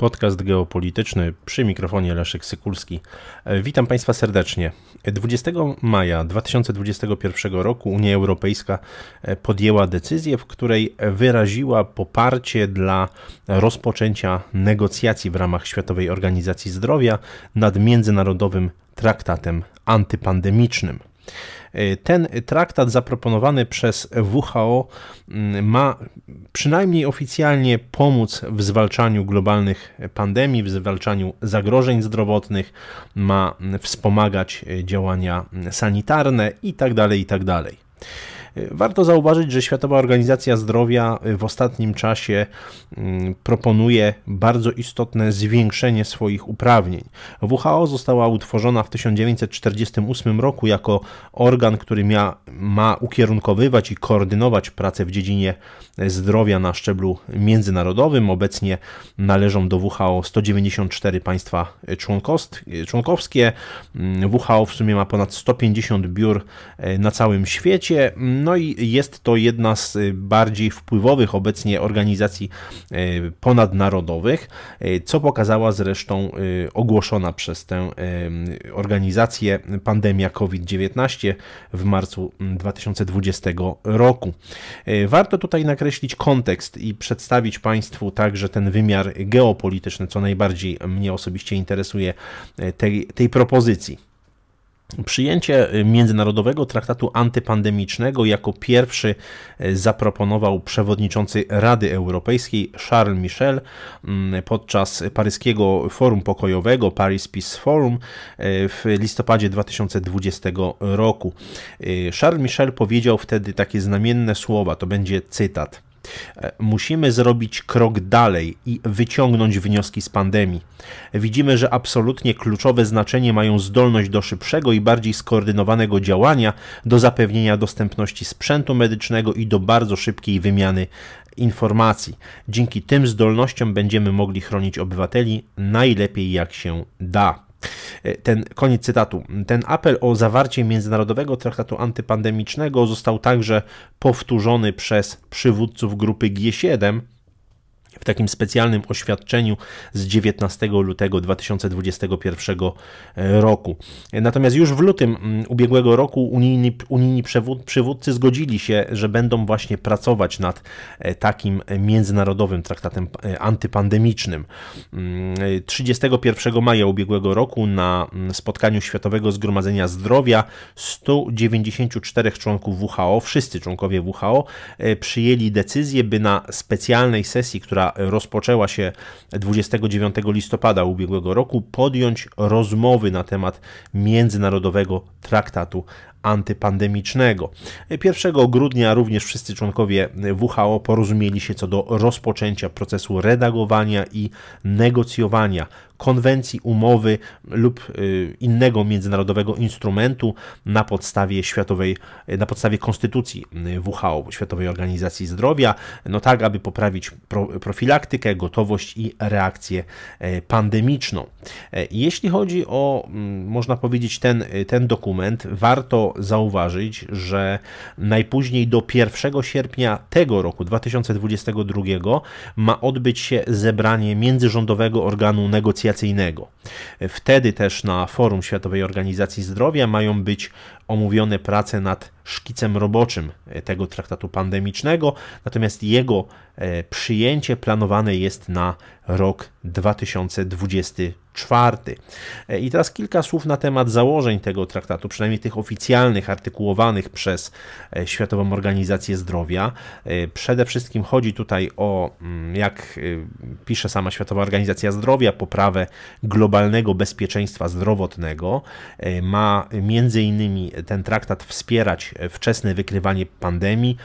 Podcast geopolityczny przy mikrofonie Leszek Sykulski. E, witam Państwa serdecznie. 20 e, maja 2021 roku Unia Europejska e, podjęła decyzję, w której wyraziła poparcie dla rozpoczęcia negocjacji w ramach Światowej Organizacji Zdrowia nad międzynarodowym traktatem antypandemicznym. Y, ten traktat zaproponowany przez WHO mm, ma przynajmniej oficjalnie pomóc w zwalczaniu globalnych pandemii, w zwalczaniu zagrożeń zdrowotnych, ma wspomagać y, działania sanitarne itd. Tak itd. Tak Warto zauważyć, że Światowa Organizacja Zdrowia y, w ostatnim czasie mm, proponuje bardzo istotne zwiększenie swoich uprawnień. WHO została utworzona w 1948 roku jako organ, który mia, ma ukierunkowywać i koordynować pracę w dziedzinie zdrowia na szczeblu międzynarodowym. Obecnie należą do WHO 194 państwa członkowskie. Mm, WHO w sumie ma ponad 150 biur y, na całym świecie. Mm, no i jest to jedna z y, bardziej wpływowych obecnie organizacji y, ponadnarodowych, y, co pokazała zresztą ogłoszona przez tę organizację pandemia COVID-19 w marcu 2020 mm, roku. Warto tutaj nakreślić kontekst i przedstawić Państwu także ten wymiar geopolityczny, co najbardziej mnie osobiście interesuje tej, tej propozycji. Przyjęcie y, Międzynarodowego Traktatu Antypandemicznego jako pierwszy y, zaproponował przewodniczący Rady Europejskiej Charles Michel mm, podczas paryskiego forum pokojowego Paris Peace Forum y, w listopadzie 2020 roku. Charles Michel powiedział wtedy takie znamienne słowa, to będzie cytat. E, musimy zrobić krok dalej i wyciągnąć wnioski z pandemii. Widzimy, że absolutnie kluczowe znaczenie mają zdolność do szybszego i bardziej skoordynowanego działania, do zapewnienia dostępności sprzętu medycznego i do bardzo szybkiej wymiany informacji. Dzięki tym zdolnościom będziemy mogli chronić obywateli najlepiej jak się da. E, ten koniec cytatu. Ten apel o zawarcie międzynarodowego traktatu antypandemicznego został także powtórzony przez przywódców grupy G7 w takim specjalnym oświadczeniu z 19 lutego 2021 e, roku. Natomiast już w lutym mm, ubiegłego roku unijni, unijni przywódcy zgodzili się, że będą właśnie pracować nad e, takim międzynarodowym traktatem e, antypandemicznym. 31 mm, maja ubiegłego roku na mm, spotkaniu Światowego Zgromadzenia Zdrowia 194 członków WHO, wszyscy członkowie WHO, przyjęli decyzję, by na specjalnej sesji, która rozpoczęła się 29 listopada ubiegłego roku, podjąć rozmowy na temat międzynarodowego traktatu antypandemicznego. 1 grudnia również wszyscy członkowie WHO porozumieli się co do rozpoczęcia procesu redagowania i negocjowania konwencji, umowy lub y, innego międzynarodowego instrumentu na podstawie światowej, na podstawie konstytucji WHO, Światowej Organizacji Zdrowia, no tak, aby poprawić profilaktykę, gotowość i reakcję e, pandemiczną. E, jeśli chodzi o, mm, można powiedzieć, ten, ten dokument, warto zauważyć, że najpóźniej do 1 sierpnia tego roku 2022 ma odbyć się zebranie międzyrządowego organu negocjacyjnego. Wtedy też na forum Światowej Organizacji Zdrowia mają być omówione prace nad szkicem roboczym e, tego traktatu pandemicznego, natomiast jego e, przyjęcie planowane jest na rok 2024. E, I teraz kilka słów na temat założeń tego traktatu, przynajmniej tych oficjalnych, artykułowanych przez Światową Organizację Zdrowia. Przede wszystkim chodzi tutaj o, mm, jak pisze sama Światowa Organizacja Zdrowia, poprawę globalnego bezpieczeństwa zdrowotnego. Ma między innymi ten traktat wspierać wczesne wykrywanie pandemii,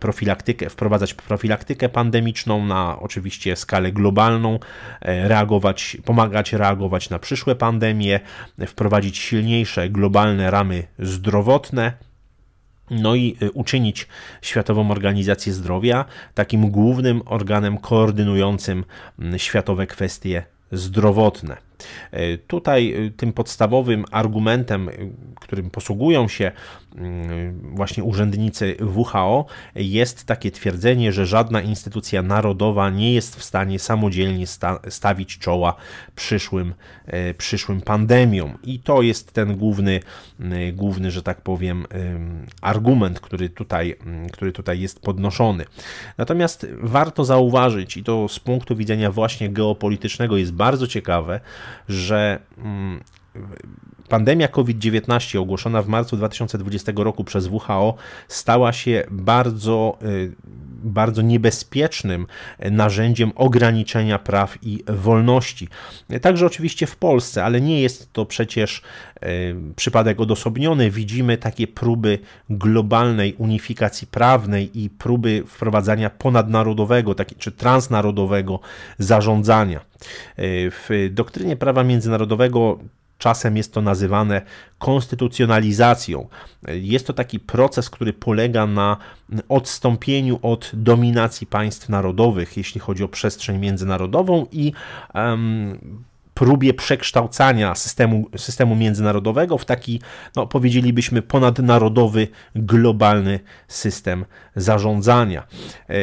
profilaktykę, wprowadzać profilaktykę pandemiczną na oczywiście skalę globalną, e, reagować, pomagać reagować na przyszłe pandemie, wprowadzić silniejsze globalne ramy zdrowotne, no i e, uczynić Światową Organizację Zdrowia takim głównym organem koordynującym światowe kwestie zdrowotne. E, tutaj e, tym podstawowym argumentem, e, którym posługują się mm, właśnie urzędnicy WHO, jest takie twierdzenie, że żadna instytucja narodowa nie jest w stanie samodzielnie stawić czoła przyszłym, przyszłym pandemiom. I to jest ten główny, główny, że tak powiem, argument, który tutaj, który tutaj jest podnoszony. Natomiast warto zauważyć, i to z punktu widzenia właśnie geopolitycznego jest bardzo ciekawe, że mm, pandemia COVID-19 ogłoszona w marcu 2020 roku przez WHO stała się bardzo y, bardzo niebezpiecznym narzędziem ograniczenia praw i wolności. Także oczywiście w Polsce, ale nie jest to przecież e, przypadek odosobniony. Widzimy takie próby globalnej unifikacji prawnej i próby wprowadzania ponadnarodowego czy transnarodowego zarządzania. E, w doktrynie prawa międzynarodowego Czasem jest to nazywane konstytucjonalizacją. Jest to taki proces, który polega na odstąpieniu od dominacji państw narodowych, jeśli chodzi o przestrzeń międzynarodową i um, próbie przekształcania systemu, systemu międzynarodowego w taki, no, powiedzielibyśmy, ponadnarodowy, globalny system zarządzania. E,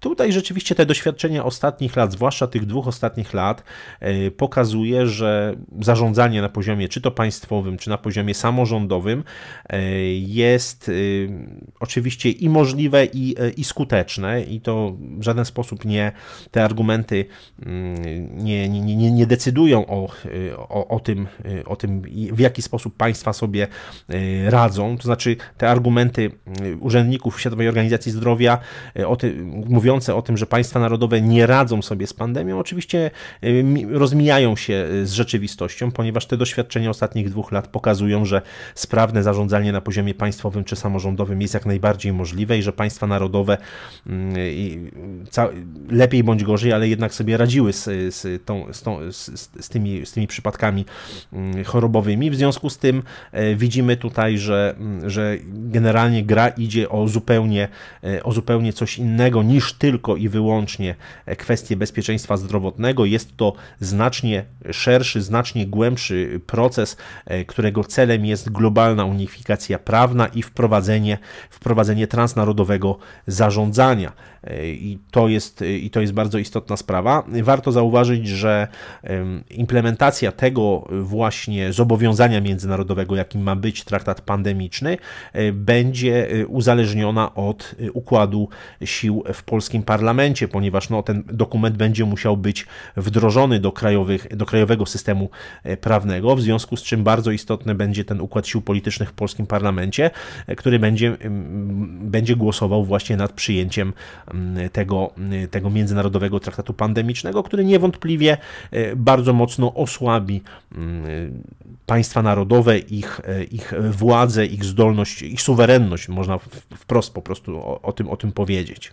Tutaj rzeczywiście te doświadczenia ostatnich lat, zwłaszcza tych dwóch ostatnich lat, e, pokazuje, że zarządzanie na poziomie czy to państwowym, czy na poziomie samorządowym e, jest e, oczywiście i możliwe, i, i skuteczne, i to w żaden sposób nie te argumenty mm, nie, nie, nie, nie decydują o, o, o, tym, o tym, w jaki sposób państwa sobie radzą. To znaczy, te argumenty urzędników Światowej Organizacji Zdrowia o tym mówią, mówiące o tym, że państwa narodowe nie radzą sobie z pandemią, oczywiście e, rozmijają się e, z rzeczywistością, ponieważ te doświadczenia ostatnich dwóch lat pokazują, że sprawne zarządzanie na poziomie państwowym czy samorządowym jest jak najbardziej możliwe i że państwa narodowe mm, e, lepiej bądź gorzej, ale jednak sobie radziły z, z, tą, z, tą, z, tymi, z tymi przypadkami mm, chorobowymi. W związku z tym widzimy tutaj, że, mm, że generalnie gra idzie o zupełnie, o zupełnie coś innego niż tylko i wyłącznie e, kwestie bezpieczeństwa zdrowotnego. Jest to znacznie szerszy, znacznie głębszy proces, e, którego celem jest globalna unifikacja prawna i wprowadzenie, wprowadzenie transnarodowego zarządzania. E, I to, jest, I to jest bardzo istotna sprawa. Warto zauważyć, że implementacja tego właśnie zobowiązania międzynarodowego, jakim ma być traktat pandemiczny, będzie uzależniona od układu sił w Polsce polskim parlamencie, ponieważ no, ten dokument będzie musiał być wdrożony do, krajowych, do krajowego systemu e, prawnego, w związku z czym bardzo istotny będzie ten układ sił politycznych w polskim parlamencie, e, który będzie, będzie głosował właśnie nad przyjęciem tego, tego międzynarodowego traktatu pandemicznego, który niewątpliwie e, bardzo mocno osłabi państwa narodowe, ich, ich władzę, ich zdolność, ich suwerenność, można wprost po prostu o, o tym, o tym powiedzieć.